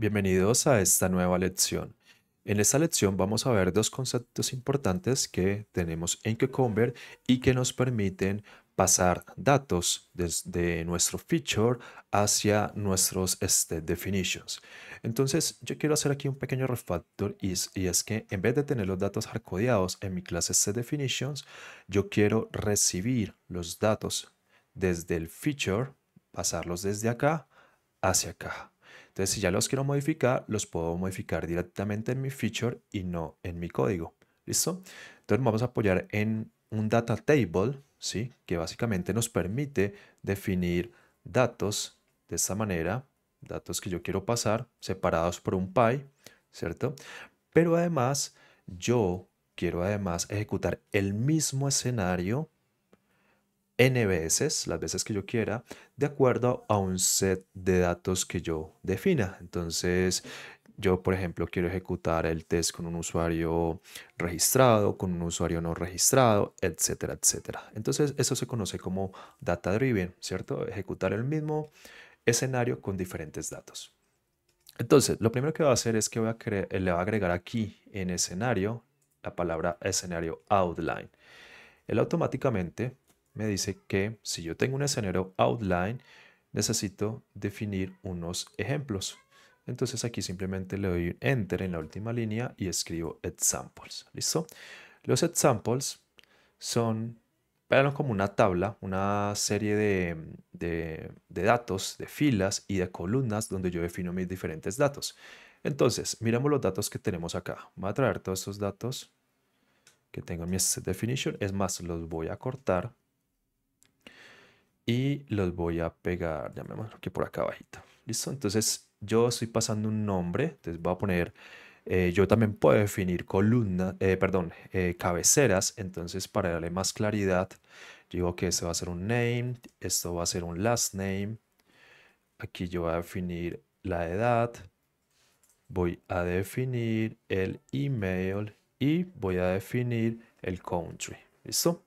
Bienvenidos a esta nueva lección. En esta lección vamos a ver dos conceptos importantes que tenemos en Cucumber y que nos permiten pasar datos desde nuestro feature hacia nuestros state definitions. Entonces yo quiero hacer aquí un pequeño refactor y, es que en vez de tener los datos arcodeados en mi clase set definitions, yo quiero recibir los datos desde el feature, pasarlos desde acá hacia acá. Entonces, si ya los quiero modificar, los puedo modificar directamente en mi feature y no en mi código. ¿Listo? Entonces, vamos a apoyar en un data table, ¿sí? Que básicamente nos permite definir datos de esta manera, datos que yo quiero pasar separados por un pie, ¿cierto? Pero además, yo quiero además ejecutar el mismo escenario n veces, las veces que yo quiera, de acuerdo a un set de datos que yo defina. Entonces, yo, por ejemplo, quiero ejecutar el test con un usuario registrado, con un usuario no registrado, etcétera, etcétera. Entonces, eso se conoce como data driven, ¿cierto? Ejecutar el mismo escenario con diferentes datos. Entonces, lo primero que va a hacer es que voy a eh, le va a agregar aquí en escenario la palabra escenario outline. Él automáticamente me dice que si yo tengo un escenario outline, necesito definir unos ejemplos. Entonces aquí simplemente le doy enter en la última línea y escribo examples. ¿Listo? Los examples son vean como una tabla, una serie de, de, datos, de filas y de columnas donde yo defino mis diferentes datos. Entonces, miramos los datos que tenemos acá. Voy a traer todos estos datos que tengo en mi set definition. Es más, los voy a cortar y los voy a pegar, llamémoslo que por acá abajito. ¿Listo? Entonces yo estoy pasando un nombre, entonces voy a poner, eh, yo también puedo definir columnas, eh, perdón, eh, cabeceras, entonces para darle más claridad, digo que esto va a ser un name, esto va a ser un last name, aquí yo voy a definir la edad, voy a definir el email y voy a definir el country, ¿listo?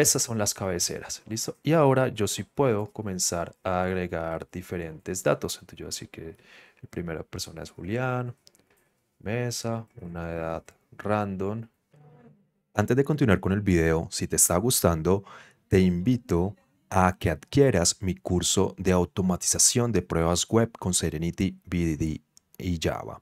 Esas son las cabeceras, ¿listo? Y ahora yo sí puedo comenzar a agregar diferentes datos. Entonces yo así que la primera persona es Julián, Mesa, una edad random. Antes de continuar con el video, si te está gustando, te invito a que adquieras mi curso de automatización de pruebas web con Serenity, BDD y Java.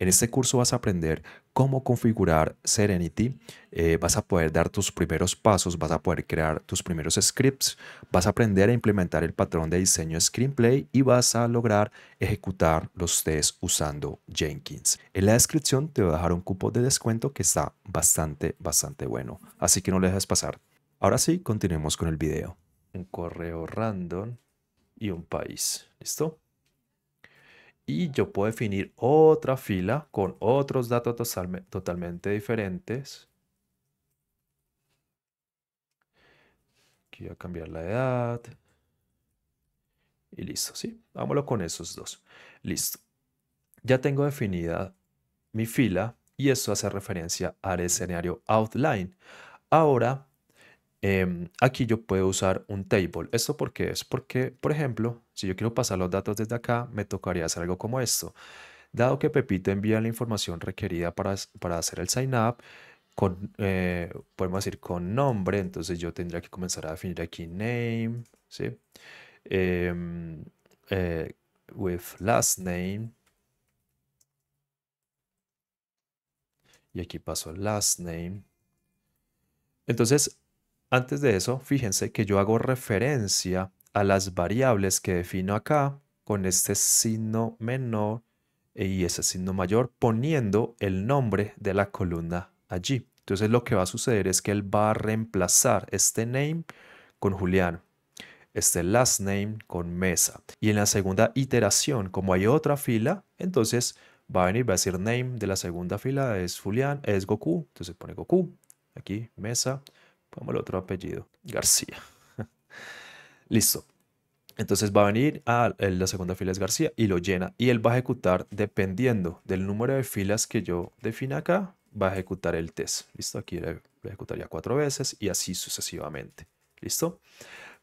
En este curso vas a aprender cómo configurar Serenity, eh, vas a poder dar tus primeros pasos, vas a poder crear tus primeros scripts, vas a aprender a implementar el patrón de diseño screenplay y vas a lograr ejecutar los tests usando Jenkins. En la descripción te voy a dejar un cupo de descuento que está bastante, bastante bueno, así que no lo dejes pasar. Ahora sí, continuemos con el video. Un correo random y un país. ¿Listo? y yo puedo definir otra fila con otros datos totalmente diferentes. Aquí voy a cambiar la edad. Y listo, sí. Vámonos con esos dos. Listo. Ya tengo definida mi fila y eso hace referencia al escenario outline. Ahora Em, aquí yo puedo usar un table. ¿Esto por qué es? Porque, por ejemplo, si yo quiero pasar los datos desde acá, me tocaría hacer algo como esto. Dado que Pepito envía la información requerida para, hacer el sign up, eh, podemos decir con nombre, entonces yo tendría que comenzar a definir aquí name, ¿sí? Em, eh, with last name. Y aquí paso last name. Entonces, antes de eso, fíjense que yo hago referencia a las variables que defino acá con este signo menor y ese signo mayor poniendo el nombre de la columna allí. Entonces lo que va a suceder es que él va a reemplazar este name con Julián, este last name con Mesa. Y en la segunda iteración, como hay otra fila, entonces va a venir, va a decir name de la segunda fila es Julián, es Goku, entonces pone Goku, aquí Mesa, Pongamos el otro apellido, García. Listo. Entonces va a venir a la segunda fila es García y lo llena. Y él va a ejecutar, dependiendo del número de filas que yo defina acá, va a ejecutar el test. Listo, aquí lo ejecutaría cuatro veces y así sucesivamente. Listo.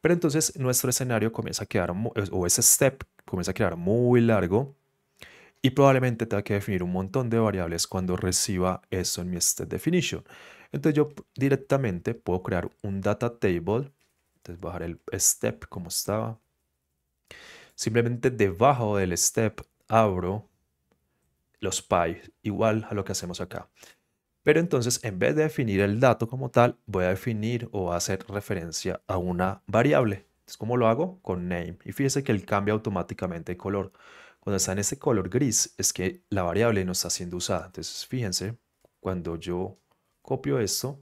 Pero entonces nuestro escenario comienza a quedar, o ese step comienza a quedar muy largo y probablemente tenga que definir un montón de variables cuando reciba eso en mi Step definition. Entonces yo directamente puedo crear un data table, entonces bajar el step como estaba. Simplemente debajo del step abro los pipes igual a lo que hacemos acá. Pero entonces en vez de definir el dato como tal, voy a definir o hacer referencia a una variable. Entonces, ¿cómo lo hago? Con name. Y fíjese que él cambia automáticamente de color. Cuando está en este color gris es que la variable no está siendo usada. Entonces fíjense, cuando yo copio esto,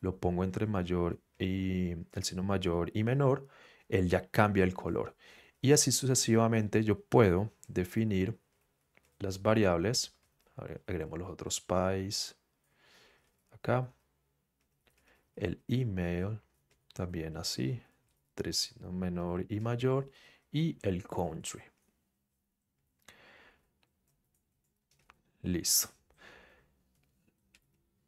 lo pongo entre mayor y el signo mayor y menor, él ya cambia el color. Y así sucesivamente yo puedo definir las variables. Agregamos los otros pais. Acá. El email. También así. Tres signos menor y mayor. Y el country. Listo.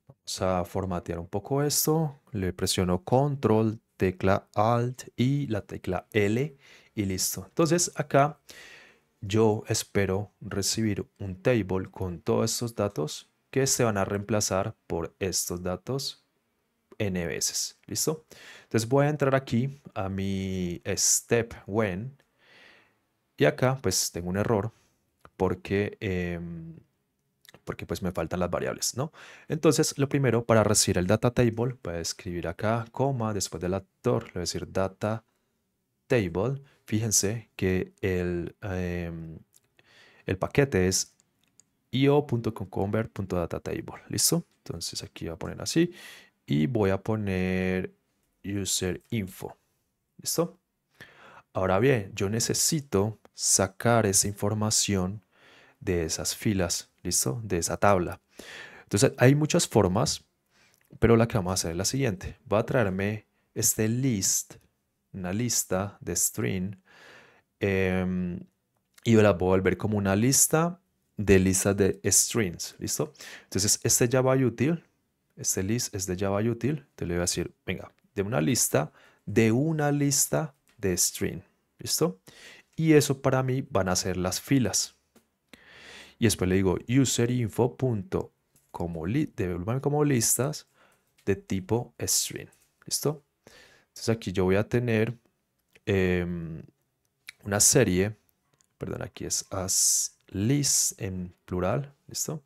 Vamos a formatear un poco esto. Le presiono control, tecla alt y la tecla L y listo. Entonces acá yo espero recibir un table con todos estos datos que se van a reemplazar por estos datos n veces. ¿Listo? Entonces voy a entrar aquí a mi step when y acá pues tengo un error porque... Em, porque pues me faltan las variables, ¿no? Entonces, lo primero, para recibir el data table, voy a escribir acá, coma, después del actor, le voy a decir data table. Fíjense que el, em, el paquete es io.convert.datatable, ¿listo? Entonces aquí voy a poner así y voy a poner user info, ¿listo? Ahora bien, yo necesito sacar esa información de esas filas, ¿listo? De esa tabla. Entonces hay muchas formas, pero la que vamos a hacer es la siguiente. Va a traerme este list, una lista de string, em, y la voy a volver como una lista de listas de strings, ¿listo? Entonces este Java util, este list es de Java util, te le voy a decir, venga, de una lista, de una lista de string, ¿listo? Y eso para mí van a ser las filas, y después le digo userinfo. Como como listas de tipo string. ¿Listo? Entonces aquí yo voy a tener em, una serie. Perdón, aquí es as list en plural. ¿Listo?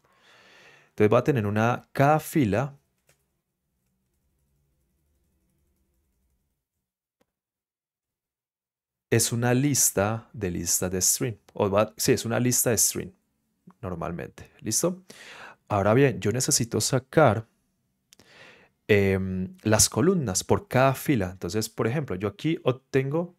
Entonces va a tener una cada fila. Es una lista de listas de string. O va, sí, es una lista de string normalmente. ¿Listo? Ahora bien, yo necesito sacar em, las columnas por cada fila. Entonces, por ejemplo, yo aquí obtengo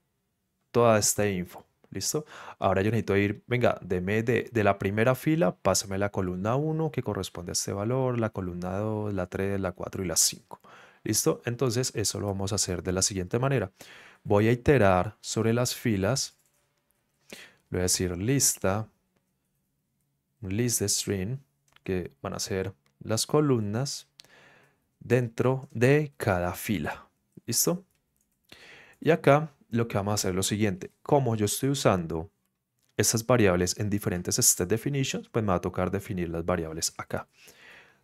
toda esta info. ¿Listo? Ahora yo necesito ir, venga, deme de, de la primera fila, pásame la columna 1 que corresponde a este valor, la columna 2, la 3, la 4 y la 5. ¿Listo? Entonces eso lo vamos a hacer de la siguiente manera. Voy a iterar sobre las filas. voy a decir lista list de string, que van a ser las columnas dentro de cada fila. ¿Listo? Y acá lo que vamos a hacer es lo siguiente. Como yo estoy usando estas variables en diferentes state definitions, pues me va a tocar definir las variables acá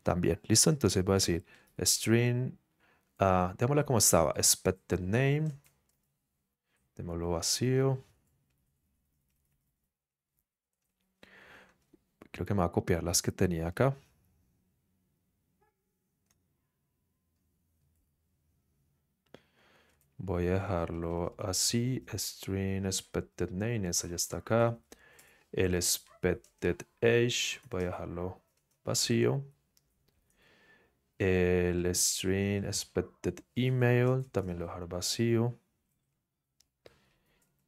también. ¿Listo? Entonces voy a decir string, ah, démosla como estaba, expected name, démoslo vacío, Creo que me va a copiar las que tenía acá. Voy a dejarlo así. String expected name. Esa ya está acá. El expected age. Voy a dejarlo vacío. El string expected email. También lo voy a dejar vacío.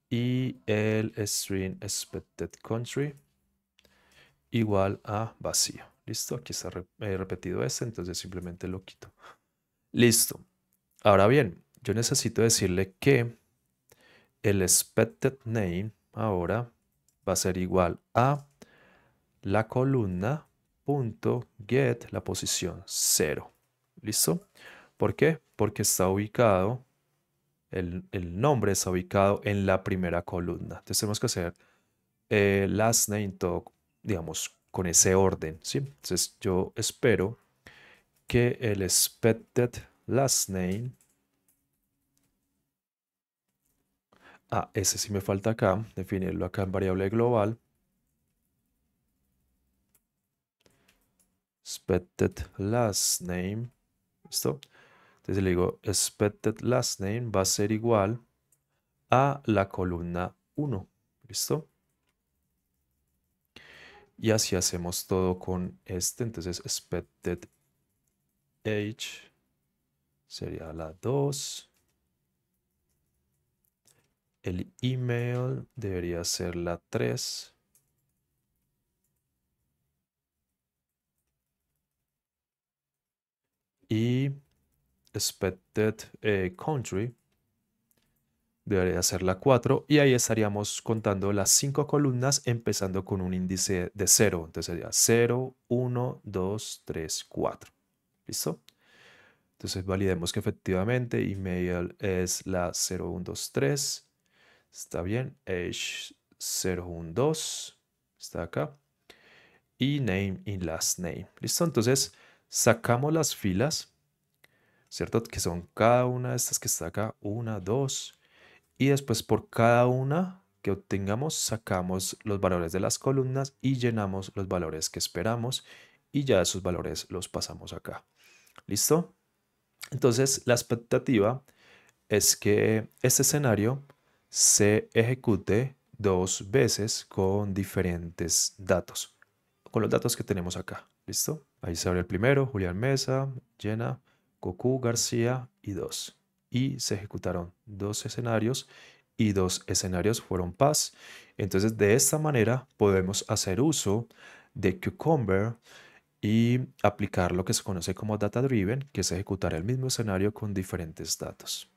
Y el string expected country igual a vacío. Listo, aquí está eh, repetido este, entonces simplemente lo quito. Listo. Ahora bien, yo necesito decirle que el expected name ahora va a ser igual a la columna punto get la posición 0. ¿Listo? ¿Por qué? Porque está ubicado, el, nombre está ubicado en la primera columna. Entonces tenemos que hacer eh, last name todo digamos, con ese orden, ¿sí? Entonces yo espero que el expected last name Ah, ese sí me falta acá, definirlo acá en variable global. Expected last name. ¿Listo? Entonces le digo expected last name va a ser igual a la columna 1. ¿Listo? Y así hacemos todo con este. Entonces, expected age sería la 2. El email debería ser la 3. Y expected eh, country debería ser la 4 y ahí estaríamos contando las 5 columnas empezando con un índice de 0. Entonces sería 0, 1, 2, 3, 4. ¿Listo? Entonces validemos que efectivamente email es la 0, 1, 2, 3. Está bien. 1, 2. Está acá. Y name y last name. ¿Listo? Entonces sacamos las filas. ¿Cierto? Que son cada una de estas que está acá. 1, 2 y después por cada una que obtengamos sacamos los valores de las columnas y llenamos los valores que esperamos y ya esos valores los pasamos acá. ¿Listo? Entonces la expectativa es que este escenario se ejecute dos veces con diferentes datos, con los datos que tenemos acá. ¿Listo? Ahí se abre el primero, Julián Mesa, Llena, Cocu, García y dos y se ejecutaron dos escenarios y dos escenarios fueron PAS. Entonces de esta manera podemos hacer uso de Cucumber y aplicar lo que se conoce como data driven, que es ejecutar el mismo escenario con diferentes datos.